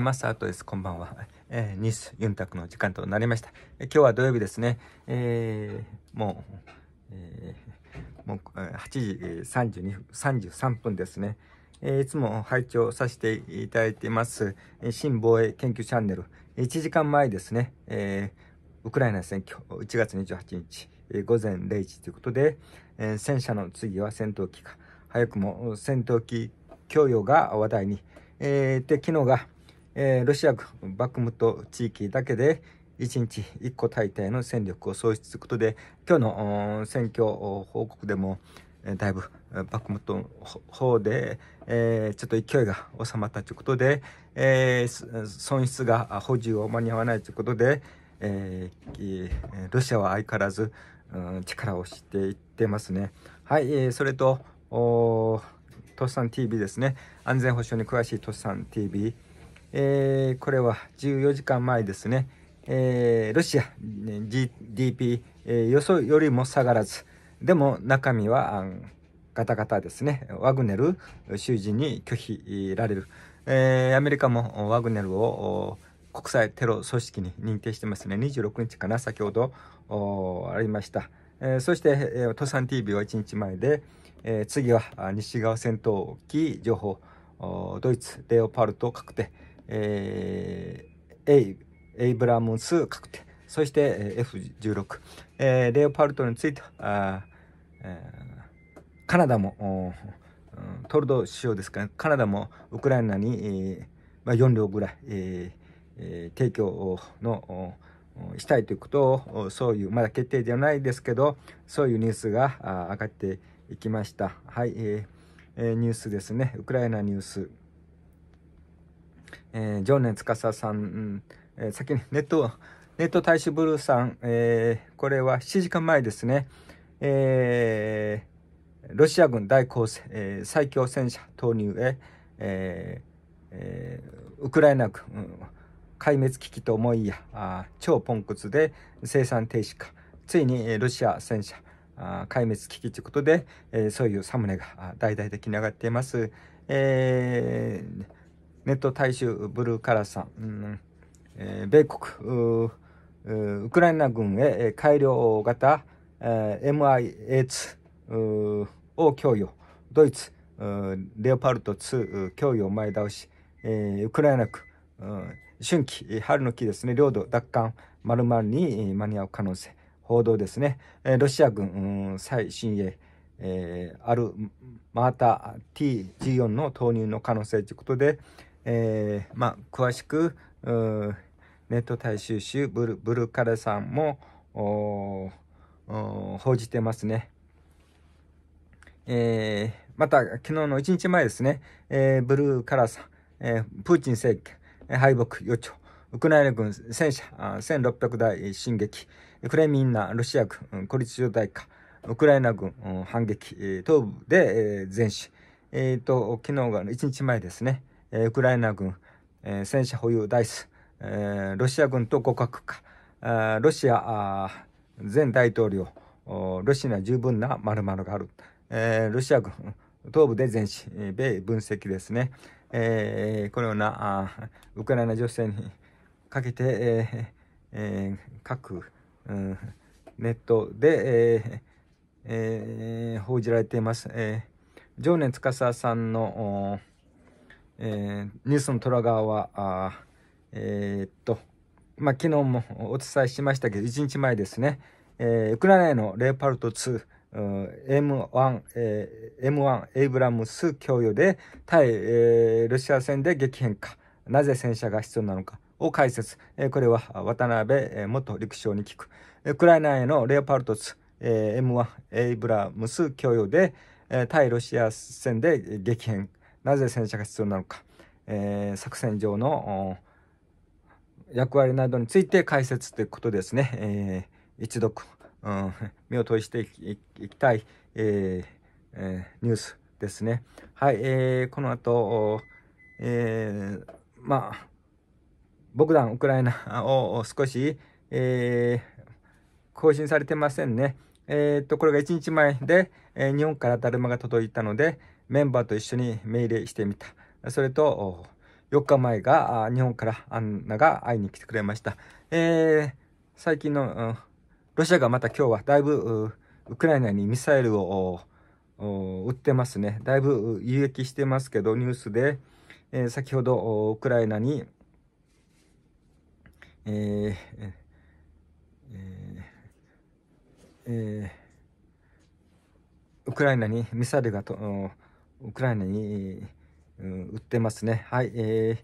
マスタートです。こんばんは。えー、ニス・ユンタクの時間となりました。えー、今日は土曜日ですね。えー、もう、えー、もう8時32分、33分ですね。えー、いつも拝聴させていただいています、え新防衛研究チャンネル。1時間前ですね。えー、ウクライナ選挙、1月28日、えー、午前0時ということで、えー、戦車の次は戦闘機か。早くも戦闘機供与が話題に。えー、で、昨日が、えー、ロシア軍バクムト地域だけで1日1個大抵の戦力を創出することで今日の選挙報告でもだいぶバクムトの方で、えー、ちょっと勢いが収まったということで、えー、損失が補充を間に合わないということで、えー、ロシアは相変わらず、うん、力をしていってますね。はい、えー、それと、トッサン TV ですね。安全保障に詳しいトッサン TV。えー、これは14時間前ですね、えー、ロシア GDP、えー、予想よりも下がらず、でも中身はガタガタですね、ワグネル囚人に拒否られる、えー、アメリカもワグネルを国際テロ組織に認定してますね、26日かな、先ほどありました。えー、そして、えー、トサン TV は1日前で、えー、次は西側戦闘機情報、ドイツ、レオパルト確定。えー、エイ、エイブラムス確定。そして F16、えー、レオパルトについては、えー、カナダも、トルドー首相ですかね、カナダもウクライナに、えー、まあ、4両ぐらい、えー、提供のしたいということを、そういう、まだ決定じゃないですけど、そういうニュースが上がっていきました。はい、えー、ニュースですね、ウクライナニュース。えー、常年司さん、うんえー、先にネット、ネット大使ブルーさん、えー、これは7時間前ですね、えー、ロシア軍大攻勢、えー、最強戦車投入へ、えーえー、ウクライナ軍、うん、壊滅危機と思いやあ超ポンコツで生産停止かついに、えー、ロシア戦車あ壊滅危機ということで、えー、そういうサムネが大々的に上がっています。えーネット大衆ブルーカラーさん、うんえー、米国ウクライナ軍へ改良型、えー、MI8 を供与ドイツレオパルト2供与を前倒し、えー、ウクライナ区、春季春の季ですね領土奪還丸々に間に合う可能性報道ですね、えー、ロシア軍、最新鋭えー、あるマータ T14 の投入の可能性ということで、えー、まあ、詳しく、ネット大衆集ブルブルカレさんも報じてますね。えー、また、昨日の1日前ですね、えー、ブルーカラさん、えー、プーチン政権、敗北予兆、ウクライナ軍戦車1600台進撃、クレミンナロシア軍孤立状態化、ウクライナ軍反撃、東部で前進、えっ、ー、と、昨日が1日前ですね。えウクライナ軍、え戦車保有ダイス、えロシア軍と互角化あロシア前大統領ロシアには十分な〇〇がある、えロシア軍東部で前進、米分析ですね、えこのようなあウクライナ女性にかけて、ええー、各、うん、ネットで、えーえー、報じられています。えー、常年司さんのえー、ニュースの虎側は、あえー、っと、まあ、昨日もお伝えしましたけど、1日前ですね、えー、ウクライナへのレオパルト2、M1、えー、M1 エイブラムス供与で対、えー、ロシア戦で激変化、なぜ戦車が必要なのかを解説、えー、これは渡辺元陸将に聞く、ウクライナへのレオパルト2、えー、M1 エイブラムス供与で、えー、対ロシア戦で激変なぜ戦車が必要なのか、えー、作戦上の役割などについて解説ということですね、えー、一読、うん、目を通していきたい、えーえー、ニュースですね。はい、えー、この後、えー、まあ、僕団ウクライナを少し、えー、更新されてませんね。えー、っと、これが1日前で、えー、日本からだるまが届いたので、メンバーと一緒に命令してみた。それと、4日前が日本からアンナが会いに来てくれました。えー、最近の、ロシアがまた今日はだいぶウクライナにミサイルを撃ってますね。だいぶ遊撃してますけど、ニュースで、えー、先ほどウクライナに、えーえーえー、ウクライナにミサイルがと、ウクライナに、うん、売ってますね。はい、え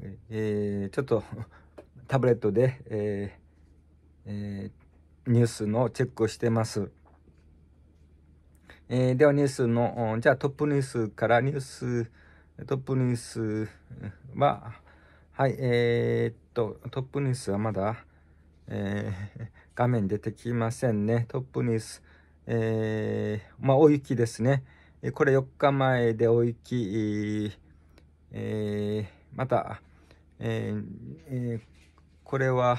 ーえー、ちょっと タブレットで、えーえー、ニュースのチェックをしてます。えー、ではニュースの、じゃあトップニュースからニュース、トップニュースは、はい、えー、っと、トップニュースはまだ、えー、画面出てきませんね。トップニュース、えー、まあ、大雪ですね。これ4日前で大き、えー、また、えーえー、これは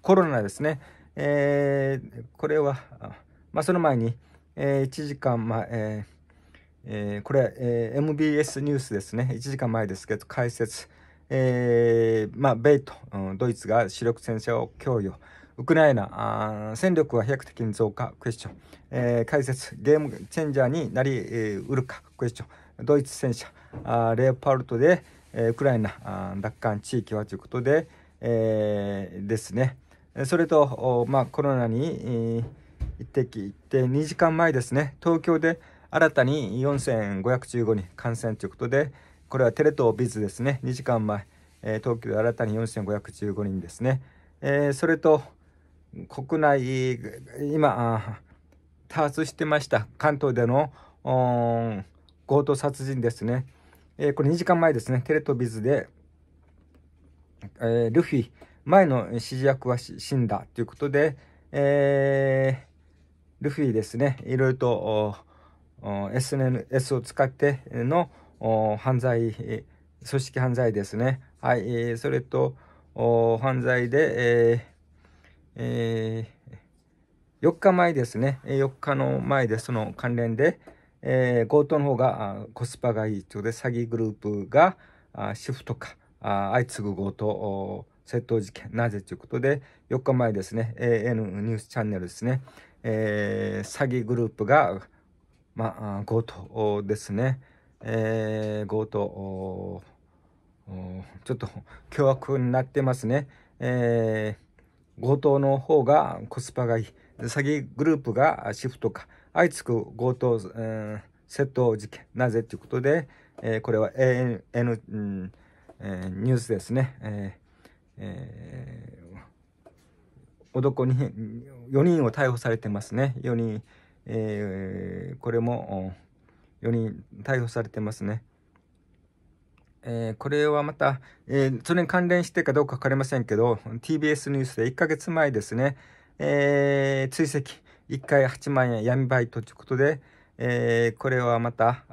コロナですね、えー、これは、まあ、その前に、えー、1時間前、えーえー、これ、えー、MBS ニュースですね1時間前ですけど解説、えーまあ、米と、ト、ドイツが主力戦車を供与ウクライナ、戦力は飛躍的に増加、クエスチョン、えー、解説、ゲームチェンジャーになり、うるか、クエスチョン、ドイツ戦車、あレオパルトで、えー、ウクライナ奪還地域はということで、えー、ですね。それと、まあ、コロナに、一滴行って2時間前ですね、東京で新たに4515人感染ということで、これはテレ東ビズですね、2時間前、えー、東京で新たに4515人ですね。えー、それと、国内、今、多発してました。関東での強盗殺人ですね。えー、これ2時間前ですね、テレトビズで、えー、ルフィ、前の指示役は死んだということで、えー、ルフィですね、いろいろと SNS を使っての犯罪、組織犯罪ですね。はい、えー、それと、犯罪で、えーえー、4日前ですね、4日の前でその関連で、えー、強盗の方がコスパがいいというで、詐欺グループがシフトか、相次ぐ強盗、窃盗事件、なぜということで、4日前ですね、AN ニュースチャンネルですね、えー、詐欺グループが、まあ、強盗ですね、えー、強盗、ちょっと凶悪になってますね。えー強盗の方がコスパがいい。詐欺グループがシフト化。相次ぐ強盗、窃盗事件。なぜということで、えー、これは AN、えー、ニュースですね。えーえー、男に4人を逮捕されてますね。4人、えー、これも4人逮捕されてますね。えー、これはまた、えー、それに関連してかどうか分かりませんけど、TBS ニュースで1ヶ月前ですね、えー、追跡、1回8万円闇バイトということで、えこれはまた、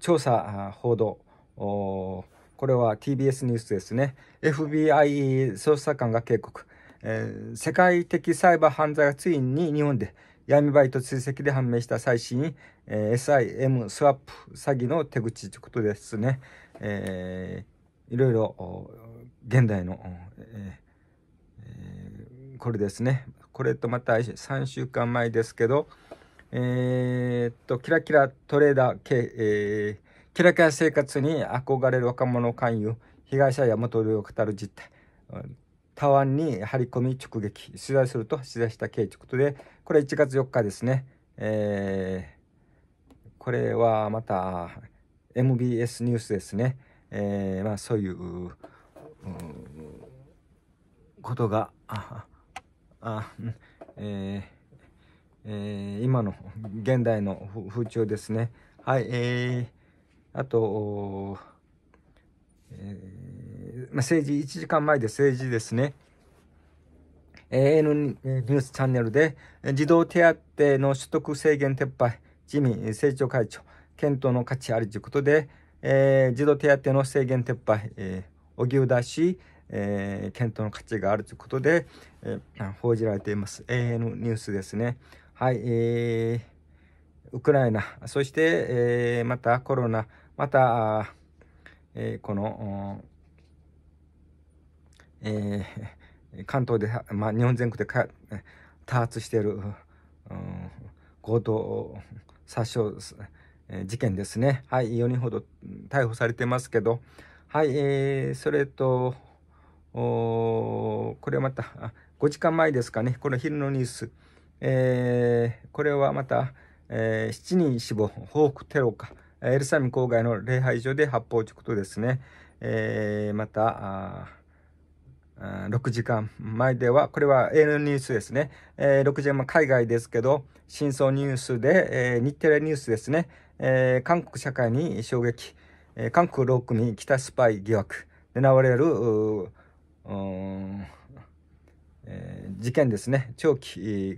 調査報道、これは TBS ニュースですね、FBI 捜査官が警告、え世界的サイバー犯罪がついに日本で、闇バイト追跡で判明した最新、えー、SIM スワップ詐欺の手口ということですね。えー、いろいろ現代の、えー、これですね。これとまた3週間前ですけど、えー、っと、キラキラトレーダー系、えー、キラキラ生活に憧れる若者勧誘、被害者や元同僚を語る実態。タワンに張り込み直撃取材すると取材した刑ということでこれ1月4日ですね、えー、これはまた MBS ニュースですね、えー、まあ、そういう、うことがああ、えー、えー、今の現代の風潮ですねはいえー、あと、えーまあ、政治、1時間前で政治ですね。え N ニュースチャンネルで、児童手当の取得制限撤廃、自民政調会長、検討の価値あるということで、えー、児童手当の制限撤廃、えー、荻う田氏、えー、検討の価値があるということで、えー、報じられています。AN ニュースですね。はい、えー、ウクライナ、そして、えー、またコロナ、また、えー、この、えー、関東で、まあ、日本全国でか多発している、うん、強盗殺傷、えー、事件ですね。はい、4人ほど逮捕されてますけど、はい、えー、それと、おこれまた、5時間前ですかね、この昼のニュース、えー、これはまた、えー、7人死亡、報復テロか、エルサミ郊外の礼拝所で発砲直とですね、えー、また、6時間前では、これは AN ニュースですね。えー、6時間前、海外ですけど、真相ニュースで、えー、日テレニュースですね。えー、韓国社会に衝撃。えー、韓国6組北スパイ疑惑。狙われる、えー、事件ですね。長期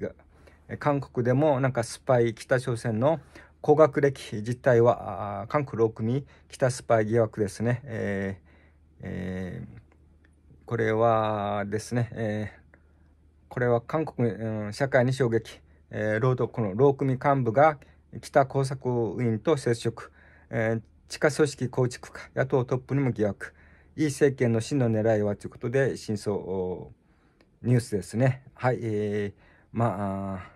が、韓国でもなんかスパイ、北朝鮮の高学歴実態は、韓国6組北スパイ疑惑ですね。えーえーこれはですね、えー、これは韓国、うん、社会に衝撃、えー、労働この労組幹部が北工作員と接触、えー、地下組織構築か野党トップにも疑惑いい政権の真の狙いはということで真相ニュースですねはい、えー、まあ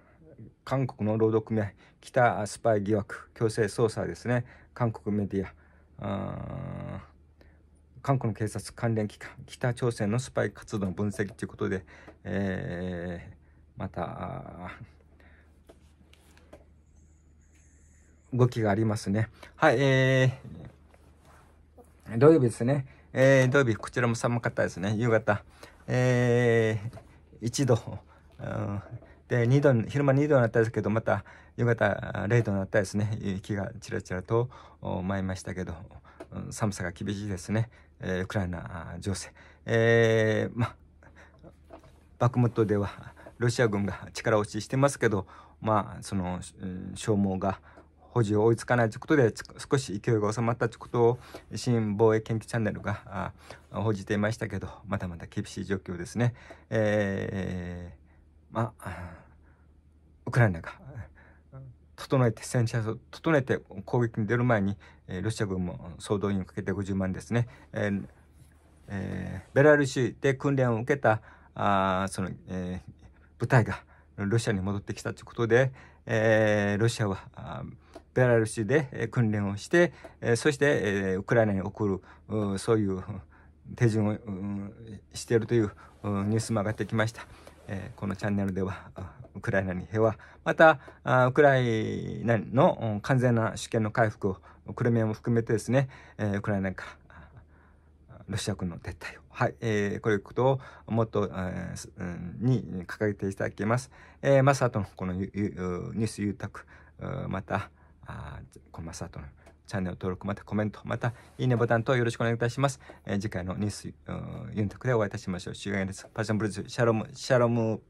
韓国の労働組合北スパイ疑惑強制捜査ですね韓国メディアあ韓国の警察関連機関、北朝鮮のスパイ活動の分析ということで、えー、また、動きがありますね。はい、えー、土曜日ですね。えー、土曜日、こちらも寒かったですね、夕方。えー、1度、うん、で、2度、昼間2度になったんですけど、また夕方0度になったですね、雪がちらちらと舞いましたけど。寒さが厳しいですね、えー、ウクライナ情勢、えー、まあバクムットではロシア軍が力落ちしてますけどまあその、うん、消耗が保持を追いつかないということで少し勢いが収まったということを新防衛研究チャンネルが報じていましたけどまだまだ厳しい状況ですね。えー、まあウクライナが整えて戦車を整えて攻撃に出る前にロシア軍も総動員をかけて50万ですね、えーえー、ベラルーシで訓練を受けたあその、えー、部隊がロシアに戻ってきたということで、えー、ロシアはベラルーシで訓練をして、えそして、えウクライナに送るそういう手順をしているというニュースも上がってきました。えこのチャンネルではウクライナに平和、また、ウクライナの完全な主権の回復を、クレミアも含めてですね、えウクライナからロシア軍の撤退を、はい、えー、こういうことをもっと、えー、に掲げていただきます。えー、マサトのこのニュース誘託、また、あこのマサトのチャンネル登録、またコメント、またいいねボタンとよろしくお願いいたします。えー、次回のニュースユンタクでお会いいたしましょう。主演です。パジャンブルズ、シャロム、シャロム。